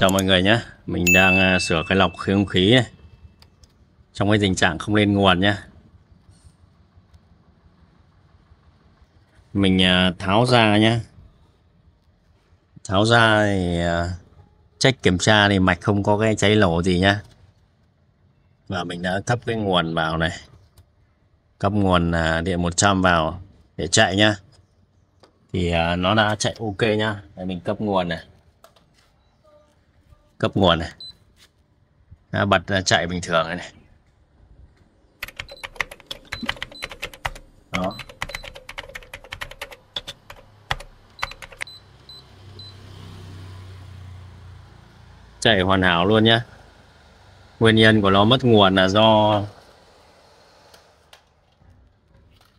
Chào mọi người nhé Mình đang à, sửa cái lọc khí không khí này Trong cái tình trạng không lên nguồn nhé Mình à, tháo ra nhé Tháo ra thì à, Check kiểm tra thì mạch không có cái cháy nổ gì nhé Và mình đã cấp cái nguồn vào này Cấp nguồn điện 100 vào Để chạy nhá Thì nó đã chạy ok nhá Đây mình cấp nguồn này cấp nguồn này Đã bật chạy bình thường này, này. đó chạy hoàn hảo luôn nhé nguyên nhân của nó mất nguồn là do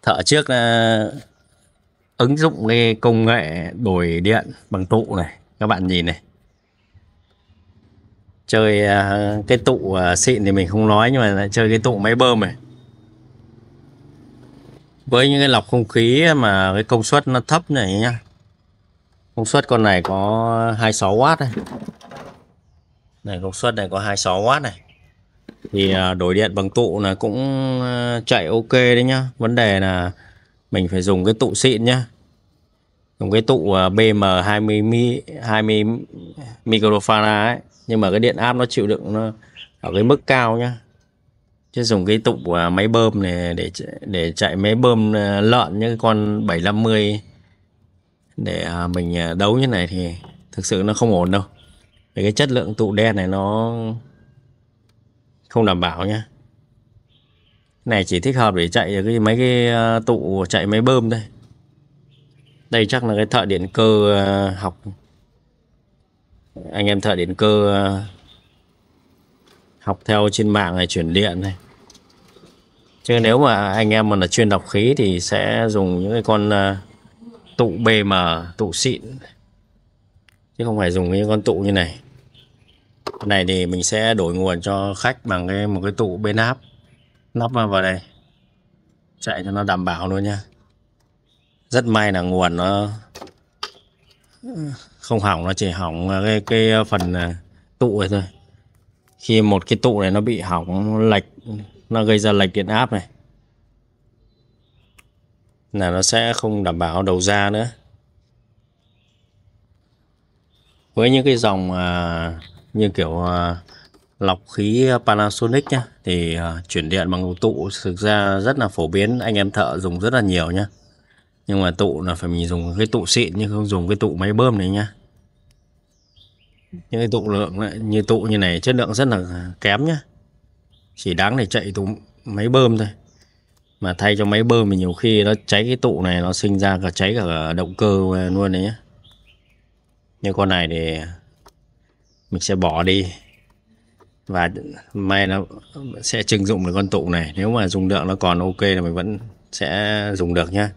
thợ trước ờ, ứng dụng cái công nghệ đổi điện bằng tụ này các bạn nhìn này chơi à, cái tụ à, xịn thì mình không nói nhưng mà chơi cái tụ máy bơm này với những cái lọc không khí mà cái công suất nó thấp này nhá công suất con này có 26W này này công suất này có 26W này thì à, đổi điện bằng tụ là cũng chạy ok đấy nhá vấn đề là mình phải dùng cái tụ xịn nhá dùng cái tụ BM 20 mi 20 microfarad ấy nhưng mà cái điện áp nó chịu đựng nó ở cái mức cao nhá chứ dùng cái tụ của à, máy bơm này để để chạy máy bơm à, lợn những con 750 để à, mình đấu như này thì thực sự nó không ổn đâu vì cái chất lượng tụ đen này nó không đảm bảo nhá này chỉ thích hợp để chạy cái mấy cái tụ chạy máy bơm thôi đây chắc là cái thợ điện cơ học anh em thợ điện cơ ờ, học theo trên mạng này chuyển điện này chứ nếu mà anh em mà là chuyên đọc khí thì sẽ dùng những cái con ờ, tụ BM tụ xịn chứ không phải dùng những con tụ như này cái này thì mình sẽ đổi nguồn cho khách bằng cái một cái tụ bên áp lắp vào đây chạy cho nó đảm bảo luôn nha rất may là nguồn nó không hỏng nó chỉ hỏng à, cái cái à, phần à, tụ này thôi khi một cái tụ này nó bị hỏng nó lệch nó gây ra lệch điện áp này là nó sẽ không đảm bảo đầu ra nữa với những cái dòng à, như kiểu à, lọc khí Panasonic nhá thì à, chuyển điện bằng tụ thực ra rất là phổ biến anh em thợ dùng rất là nhiều nhá nhưng mà tụ là phải mình dùng cái tụ xịn nhưng không dùng cái tụ máy bơm này nhá những cái tụ lượng này, như tụ như này chất lượng rất là kém nhá chỉ đáng để chạy tụ máy bơm thôi mà thay cho máy bơm thì nhiều khi nó cháy cái tụ này nó sinh ra cả cháy cả động cơ luôn đấy nhá nhưng con này thì mình sẽ bỏ đi và may nó sẽ trưng dụng được con tụ này nếu mà dùng lượng nó còn ok là mình vẫn sẽ dùng được nhá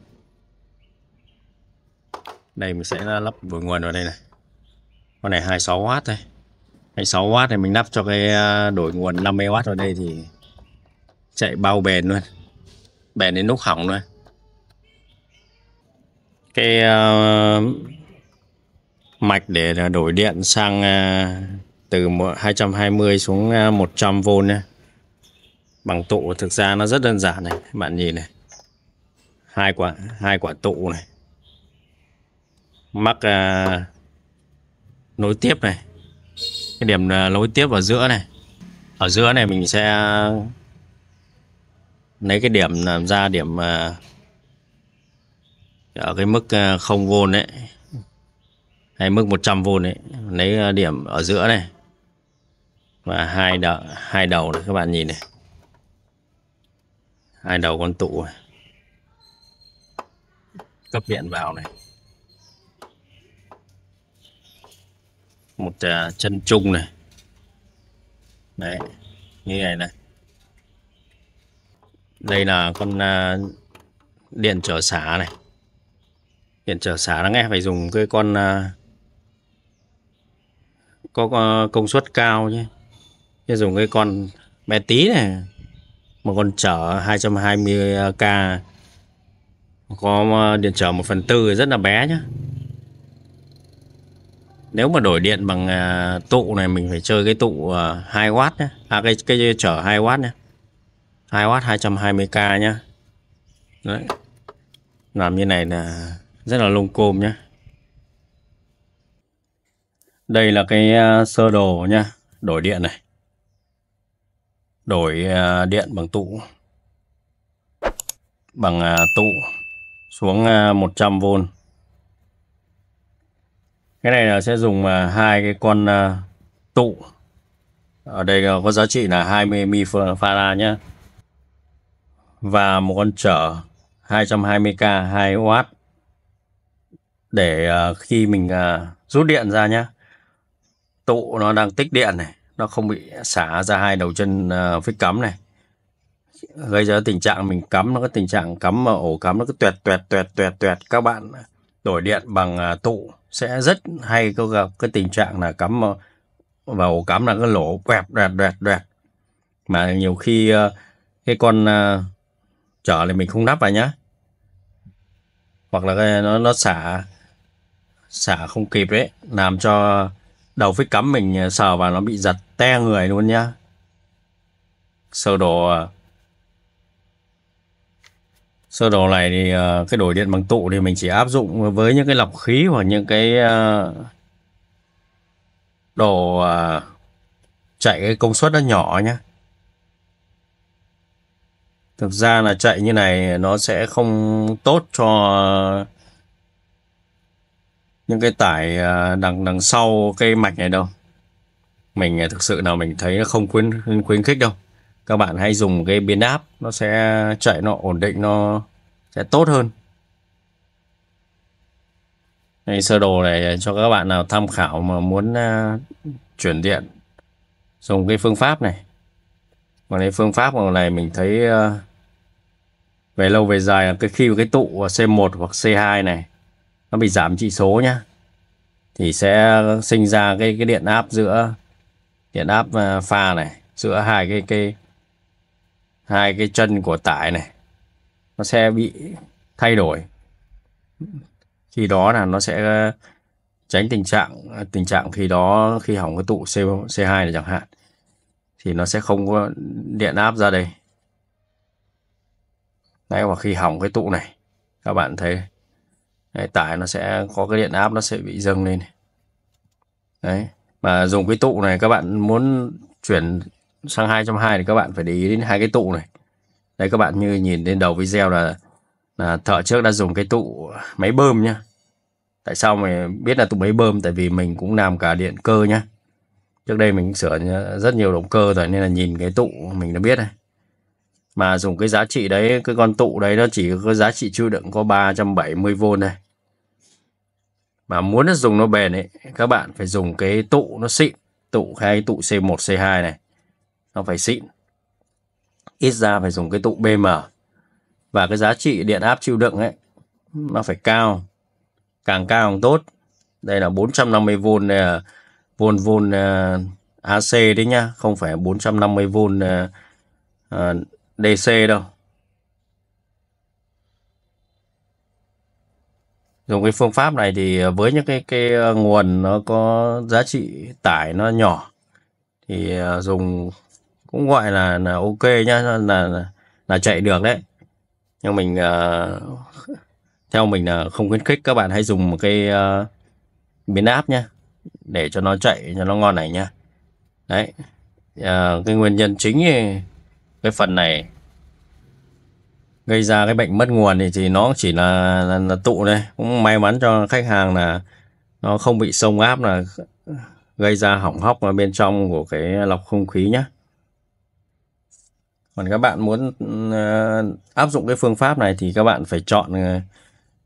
đây mình sẽ lắp vừa nguồn vào đây này con này 26W thôi 26W thì mình lắp cho cái à, đổi nguồn 50W vào đây thì chạy bao bền luôn bền đến nút hỏng luôn cái uh, mạch để à, đổi điện sang uh, từ 220 xuống 100V nhé bằng tụ thực ra nó rất đơn giản này bạn nhìn này hai quả hai quả tụ này mắc à, nối tiếp này cái điểm à, nối tiếp ở giữa này ở giữa này mình sẽ lấy cái điểm làm ra điểm à, ở cái mức à, không v đấy hay mức 100V đấy lấy à, điểm ở giữa này và hai đầu hai đầu này các bạn nhìn này hai đầu con tụ này cấp điện vào này một uh, chân chung này đấy như này này đây là con uh, điện trở xả này điện trở xả nó nghe phải dùng cái con uh, có uh, công suất cao nhé chứ dùng cái con bé tí này một con trở 220k có điện trở 1 phần tư rất là bé nhé nếu mà đổi điện bằng à, tụ này mình phải chơi cái tụ 2W à, nhé. À cái cái trở 2W nhé. 2W 220k nhé, Đấy. Làm như này là rất là lung côm nhá. Đây là cái à, sơ đồ nhá, đổi điện này. Đổi điện bằng tụ bằng tụ xuống 100V cái này là sẽ dùng à, hai cái con à, tụ ở đây có giá trị là 20 mi fara nhé và một con trở 220k 2W để à, khi mình rút điện ra nhé tụ nó đang tích điện này nó không bị xả ra hai đầu chân phích cắm này gây ra tình trạng mình cắm nó có tình trạng cắm mà ổ cắm nó cứ tuẹt tuẹt tuẹt tuẹt tuẹt các bạn đổi điện bằng à, tụ sẽ rất hay có gặp cái tình trạng là cắm ờ, vào cắm là cái lỗ quẹt đoẹt đoẹt đoẹt mà nhiều khi ờ, cái con trở à, thì mình không nắp vào nhá hoặc là nó nó xả xả không kịp đấy làm cho đầu phích cắm mình à, sờ vào nó bị giật te người luôn nhá sơ đồ sơ đồ này thì ờ, cái đổi điện bằng tụ thì mình chỉ áp dụng với những cái lọc khí hoặc những cái ờ, đồ ờ, chạy cái công suất nó nhỏ nhé thực ra là chạy như này nó sẽ không tốt cho những cái tải đằng đằng sau cái mạch này đâu mình thực sự là mình thấy nó không khuyến khuyến khích đâu các bạn hãy dùng cái biến áp nó sẽ chạy nó ổn định nó sẽ tốt hơn đây sơ đồ này cho các bạn nào tham khảo mà muốn uh, chuyển điện dùng cái phương pháp này còn cái phương pháp này mình thấy uh, về lâu về dài là cái khi cái tụ C1 hoặc C2 này nó bị giảm trị số nhá thì sẽ sinh ra cái cái điện áp giữa điện áp à, pha này giữa hai cái cái hai cái chân của tải này nó sẽ bị thay đổi khi đó là nó sẽ ờ, tránh tình trạng tình trạng khi đó khi hỏng cái tụ C, C2 này chẳng hạn thì nó sẽ không có điện áp ra đây đấy và khi hỏng cái tụ này các bạn thấy đấy, tải nó sẽ có cái điện áp nó sẽ bị dâng lên đấy mà dùng cái tụ này các bạn muốn chuyển sang 220 thì các bạn phải để ý đến hai cái tụ này đây các bạn như nhìn lên đầu video là là thợ trước đã dùng cái tụ máy bơm nhá tại sao mình biết là tụ máy bơm tại vì mình cũng làm cả điện cơ nhá trước đây mình sửa rất nhiều động cơ rồi nên là nhìn cái tụ mình đã biết này mà dùng cái giá trị đấy cái con tụ đấy nó chỉ có giá trị chịu đựng có 370V này mà muốn nó dùng nó bền ấy các bạn phải dùng cái tụ nó xịn tụ hay tụ C1 C2 này nó phải xịn ít ra phải dùng cái tụ BM và cái giá trị điện áp chịu đựng ấy nó phải cao càng cao càng tốt đây là 450V này là vôn vôn à, AC đấy nhá không phải 450V à, à, DC đâu dùng cái phương pháp này thì với những cái cái nguồn nó có giá trị tải nó nhỏ thì dùng cũng gọi là là ok nhá là là, là chạy được đấy nhưng mình uh, theo mình là không khuyến khích các bạn hãy dùng một cái uh, biến áp nhá để cho nó chạy cho nó ngon này nhá đấy uh, cái nguyên nhân chính thì cái phần này gây ra cái bệnh mất nguồn thì, thì nó chỉ là, là, là tụ đây cũng may mắn cho khách hàng là nó không bị sông áp là gây ra hỏng hóc ở bên trong của cái lọc không khí nhá còn các bạn muốn ừ, ờ, áp dụng cái phương pháp này thì các bạn phải chọn ừ,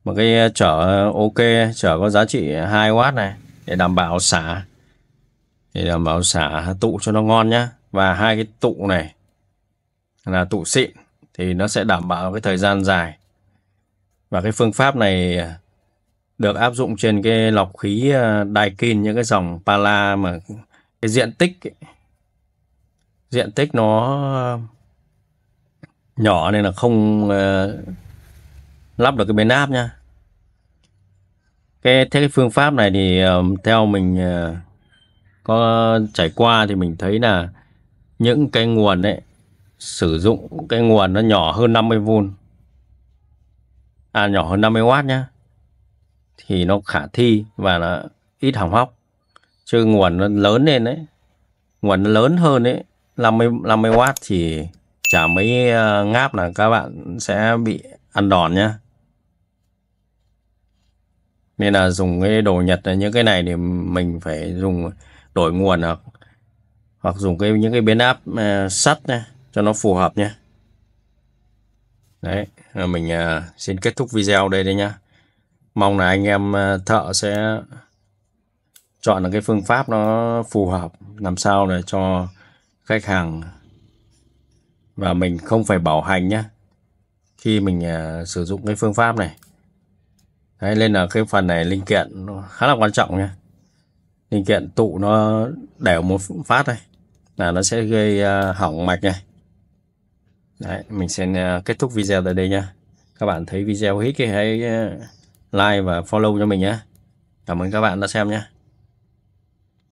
một cái trở ok trở có giá trị 2W này để đảm bảo xả để đảm bảo xả tụ cho nó ngon nhá và hai cái tụ này là tụ xịn thì nó sẽ đảm bảo cái thời gian dài và cái phương pháp này được áp dụng trên cái lọc khí ờ, Daikin những cái dòng Pala mà cái diện tích diện tích nó nhỏ nên là không uh, lắp được cái bến áp nha cái thế cái phương pháp này thì uh, theo mình uh, có trải qua thì mình thấy là những cái nguồn đấy sử dụng cái nguồn nó nhỏ hơn 50V à nhỏ hơn 50W nhá thì nó khả thi và là ít hỏng hóc chứ nguồn nó lớn lên đấy nguồn nó lớn hơn đấy 50 50W thì chả mấy ờ, ngáp là các bạn sẽ bị ăn đòn nhé nên là dùng cái đồ nhật những cái này thì mình phải dùng đổi nguồn hoặc hoặc dùng cái những cái biến áp ờ, sắt này cho nó phù hợp nhé đấy mình ờ, xin kết thúc video đây đây nhá mong là anh em thợ sẽ chọn được cái phương pháp nó phù hợp làm sao để cho khách hàng và mình không phải bảo hành nhé khi mình uh, sử dụng cái phương pháp này Đấy, nên là cái phần này linh kiện nó khá là quan trọng nha linh kiện tụ nó đẻo một phát đây là nó sẽ gây uh, hỏng mạch này Đấy, mình sẽ uh, kết thúc video tại đây nha các bạn thấy video hít thì hãy like và follow cho mình nhé cảm ơn các bạn đã xem nhé